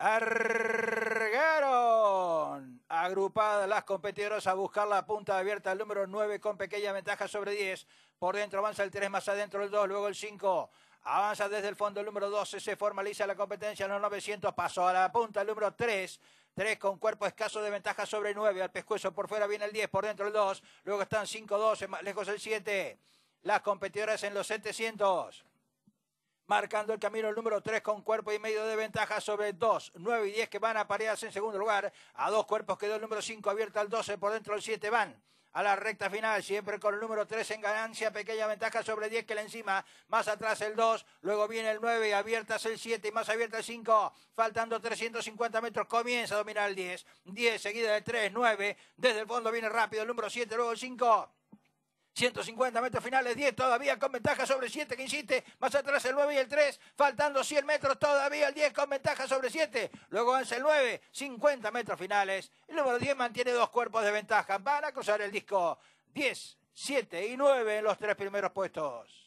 Argaron. Agrupadas las competidoras a buscar la punta abierta el número 9 con pequeña ventaja sobre 10. Por dentro avanza el 3, más adentro el 2, luego el 5. Avanza desde el fondo el número 12, se formaliza la competencia en los 900, pasó a la punta el número 3. 3 con cuerpo escaso de ventaja sobre 9, al pescuezo por fuera viene el 10, por dentro el 2, luego están 5-12, más lejos el 7. Las competidoras en los 700 marcando el camino el número 3 con cuerpo y medio de ventaja sobre 2, 9 y 10 que van a parearse en segundo lugar. A dos cuerpos quedó el número 5 abierta al 12, por dentro el 7 van a la recta final, siempre con el número 3 en ganancia, pequeña ventaja sobre 10 que la encima, más atrás el 2, luego viene el 9, abiertas el 7 y más abierta el 5, faltando 350 metros, comienza a dominar el 10, 10 seguida del 3, 9, desde el fondo viene rápido el número 7, luego el 5. 150 metros finales, 10 todavía con ventaja sobre 7 que insiste. Más atrás el 9 y el 3. Faltando 100 metros todavía el 10 con ventaja sobre 7. Luego avanza el 9, 50 metros finales. El número 10 mantiene dos cuerpos de ventaja. Van a cruzar el disco 10, 7 y 9 en los tres primeros puestos.